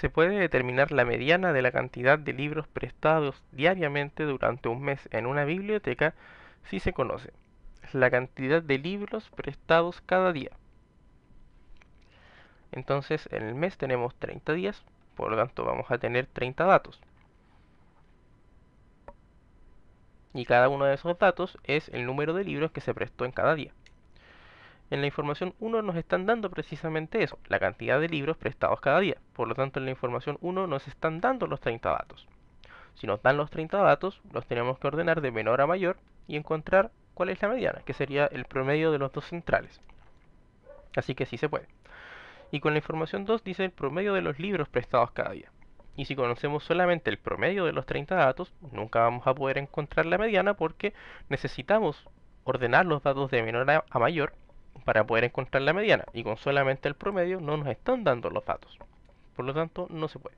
se puede determinar la mediana de la cantidad de libros prestados diariamente durante un mes en una biblioteca si se conoce la cantidad de libros prestados cada día. Entonces en el mes tenemos 30 días, por lo tanto vamos a tener 30 datos. Y cada uno de esos datos es el número de libros que se prestó en cada día. En la información 1 nos están dando precisamente eso, la cantidad de libros prestados cada día. Por lo tanto, en la información 1 nos están dando los 30 datos. Si nos dan los 30 datos, los tenemos que ordenar de menor a mayor y encontrar cuál es la mediana, que sería el promedio de los dos centrales. Así que sí se puede. Y con la información 2 dice el promedio de los libros prestados cada día. Y si conocemos solamente el promedio de los 30 datos, nunca vamos a poder encontrar la mediana porque necesitamos ordenar los datos de menor a mayor para poder encontrar la mediana y con solamente el promedio no nos están dando los datos. Por lo tanto, no se puede.